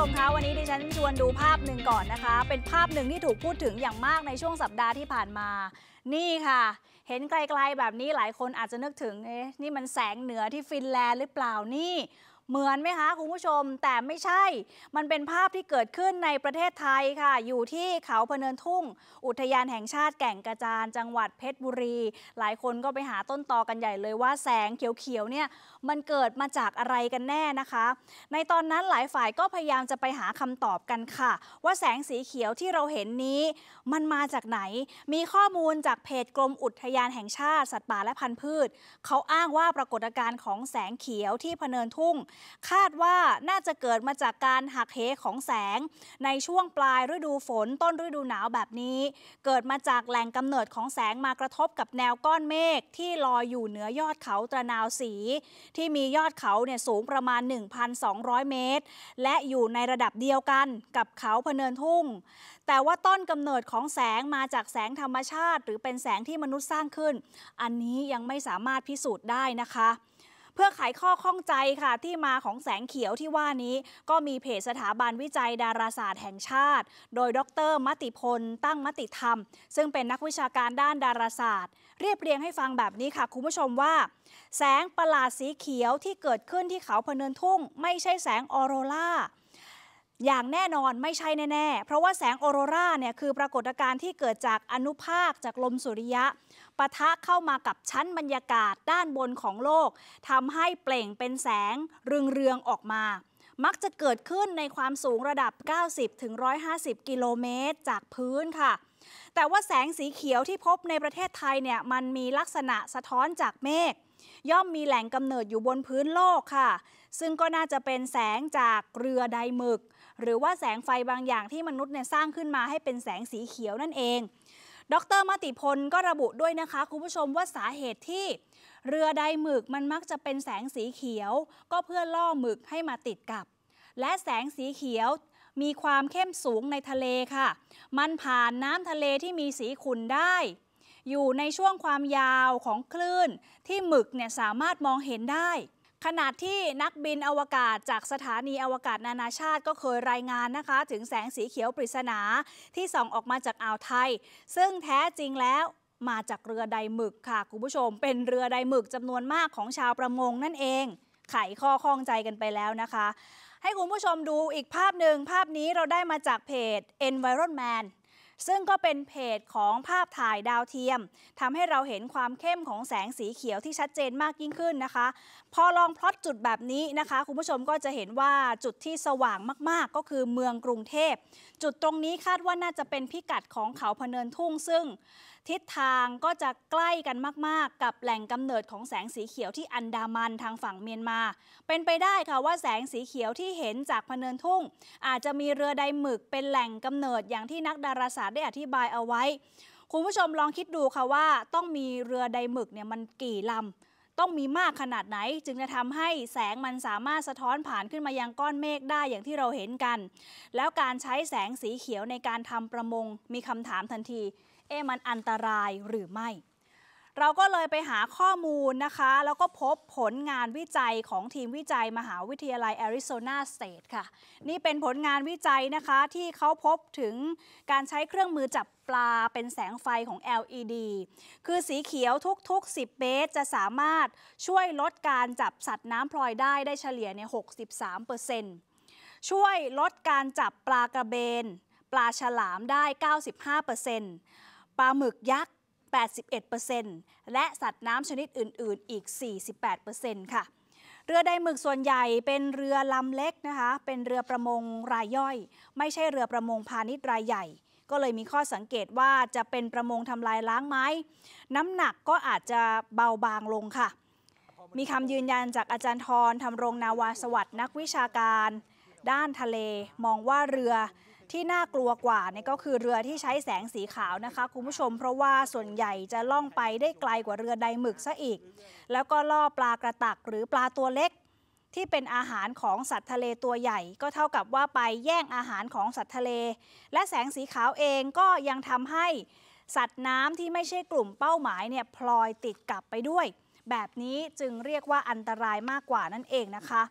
ชมคะวันนี้ดิฉันชวนดูภาพหนึ่งก่อนนะคะเป็นภาพหนึ่งที่ถูกพูดถึงอย่างมากในช่วงสัปดาห์ที่ผ่านมา นี่ค่ะ เห็นไกลๆแบบนี้หลายคนอาจจะนึกถึงเอ๊ะนี่มันแสงเหนือที่ฟินแลนด์หรือเปล่านี่เหมือนไหมคะคุณผู้ชมแต่ไม่ใช่มันเป็นภาพที่เกิดขึ้นในประเทศไทยค่ะ อยู่ที่เขาพเนินทุ่ง อุทยานแห่งชาติแก่งกระจาน จังหวัดเพชรบุรี หลายคนก็ไปหาต้นตอกันใหญ่เลยว่าแสงเขียวๆเนี่ยมันเกิดมาจากอะไรกันแน่นะคะ ในตอนนั้นหลายฝ่ายก็พยายามจะไปหาคำตอบกันค่ะ ว่าแสงสีเขียวที่เราเห็นนี้มันมาจากไหน มีข้อมูลจากเพจกรมอุทยานแห่งชาติสัตว์ป่าและพันธุ์พืชเขาอ้างว่าปรากฏการณ์ของแสงเขียวที่พเนินทุ่งคาดว่าน่าจะเกิดมาจากการหักเหของแสง ในช่วงปลายฤดูฝนต้นฤดูหนาวแบบนี้ เกิดมาจากแหล่งกำเนิดของแสงมากระทบกับแนวก้อนเมฆที่ลอยอยู่เหนือยอดเขาตะนาวสี ที่มียอดเขาเนี่ยสูงประมาณ 1,200 เมตร และอยู่ในระดับเดียวกันกับเขาพเนินทุ่ง แต่ว่าต้นกำเนิดของแสงมาจากแสงธรรมชาติ หรือเป็นแสงที่มนุษย์สร้างขึ้น อันนี้ยังไม่สามารถพิสูจน์ได้นะคะพื่อไขข้อข้องใจค่ะที่มาของแสงเขียวที่ว่านี้ก็มีเพจสถาบันวิจัยดาราศาสตร์แห่งชาติ โดยดรมติพล ตั้งมติธรรม ซึ่งเป็นนักวิชาการด้านดาราศาสตร์ เรียบเรียงให้ฟังแบบนี้ค่ะคุณผู้ชมว่า แสงประหลาดสีเขียวที่เกิดขึ้นที่เขาพเนินทุ่งไม่ใช่แสงออโรราอย่างแน่นอนไม่ใช่แน่ ๆ เพราะว่าแสงออโรราเนี่ยคือปรากฏการณ์ที่เกิดจากอนุภาคจากลมสุริยะปะทะเข้ามากับชั้นบรรยากาศด้านบนของโลกทำให้เปล่งเป็นแสง เรือง ๆ ออกมา มักจะเกิดขึ้นในความสูงระดับ 90-150 กิโลเมตรจากพื้นค่ะแต่ว่าแสงสีเขียวที่พบในประเทศไทยเนี่ยมันมีลักษณะสะท้อนจากเมฆย่อมมีแหล่งกำเนิดอยู่บนพื้นโลกค่ะ ซึ่งก็น่าจะเป็นแสงจากเรือใดหมึก หรือว่าแสงไฟบางอย่างที่มนุษย์เนี่ยสร้างขึ้นมาให้เป็นแสงสีเขียวนั่นเอง ดรมติพลก็ระบุด้วยนะคะ คุณผู้ชมว่าสาเหตุที่ เรือใดหมึกมันมักจะเป็นแสงสีเขียวก็เพื่อล่อหมึกให้มาติดกับ และแสงสีเขียวมีความเข้มสูงในทะเลค่ะ มันผ่านน้ำทะเลที่มีสีขุ่นได้ อยู่ในช่วงความยาวของคลื่นที่หมึกเนี่ยสามารถมองเห็นได้ขณะที่นักบินอวกาศจากสถานีอวกาศนานาชาติก็เคยรายงานนะคะ ถึงแสงสีเขียวปริศนาที่ส่องออกมาจากอ่าวไทย ซึ่งแท้จริงแล้วมาจากเรือใดหมึกค่ะ คุณผู้ชมเป็นเรือใดหมึกจำนวนมากของชาวประมงนั่นเอง ไขข้อข้องใจกันไปแล้วนะคะให้คุณผู้ชมดูอีกภาพหนึ่งภาพนี้เราได้มาจากเพจ Environment ซึ่งก็เป็นเพจของภาพถ่ายดาวเทียมทำให้เราเห็นความเข้มของแสงสีเขียวที่ชัดเจนมากยิ่งขึ้นนะคะ พอลองพลอตจุดแบบนี้นะคะ คุณผู้ชมก็จะเห็นว่าจุดที่สว่างมากๆ ก็คือเมืองกรุงเทพ จุดตรงนี้คาดว่าน่าจะเป็นพิกัดของเขาพเนินทุ่งซึ่งทิศทางก็จะใกล้กันมากๆ กับแหล่งกำเนิดของแสงสีเขียวที่อันดามันทางฝั่งเมียนมา เป็นไปได้ค่ะว่าแสงสีเขียวที่เห็นจากพเนินทุ่ง อาจจะมีเรือใดหมึกเป็นแหล่งกำเนิดอย่างที่นักดาราศาสตร์ได้อธิบายเอาไว้ คุณผู้ชมลองคิดดูค่ะว่าต้องมีเรือใดหมึกเนี่ยมันกี่ลำต้องมีมากขนาดไหน จึงจะทำให้แสงมันสามารถสะท้อนผ่านขึ้นมายังก้อนเมฆได้อย่างที่เราเห็นกัน แล้วการใช้แสงสีเขียวในการทำประมงมีคำถามทันที เอ๊มันอันตรายหรือไม่ เราก็เลยไปหาข้อมูลนะคะ แล้วก็พบผลงานวิจัยของทีมวิจัยมหาวิทยาลัยแอริโซนาสเตทค่ะ นี่เป็นผลงานวิจัยนะคะที่เขาพบถึงการใช้เครื่องมือจับปลาเป็นแสงไฟของ LED คือสีเขียวทุกๆ 10 เมตรจะสามารถช่วยลดการจับสัตว์น้ำพลอยได้ได้เฉลี่ยใน 63%ช่วยลดการจับปลากระเบน ปลาฉลามได้ 95%ปลาหมึกยักษ์ 81%และสัตว์น้ำชนิดอื่นๆ อีก 48%ค่ะ เรือใดหมึกส่วนใหญ่เป็นเรือลำเล็กนะคะ เป็นเรือประมงรายย่อย ไม่ใช่เรือประมงพาณิชย์รายใหญ่ก็เลยมีข้อสังเกตว่าจะเป็นประมงทำลายล้างไหมน้ำหนักก็อาจจะเบาบางลงค่ะ มีคำยืนยันจากอาจารย์ทรทำรงนาวาสวัสด์นักวิชาการ ด้านทะเล มองว่าเรือที่น่ากลัวกว่าเนี่ยก็คือเรือที่ใช้แสงสีขาวนะคะคุณผู้ชมเพราะว่าส่วนใหญ่จะล่องไปได้ไกลกว่าเรือใดหมึกซะอีก แล้วก็ล่อปลากระตักหรือปลาตัวเล็กที่เป็นอาหารของสัตว์ทะเลตัวใหญ่ก็เท่ากับว่าไปแย่งอาหารของสัตว์ทะเล และแสงสีขาวเองก็ยังทำให้สัตว์น้ำที่ไม่ใช่กลุ่มเป้าหมายเนี่ยพลอยติดกลับไปด้วย แบบนี้จึงเรียกว่าอันตรายมากกว่านั่นเองนะคะ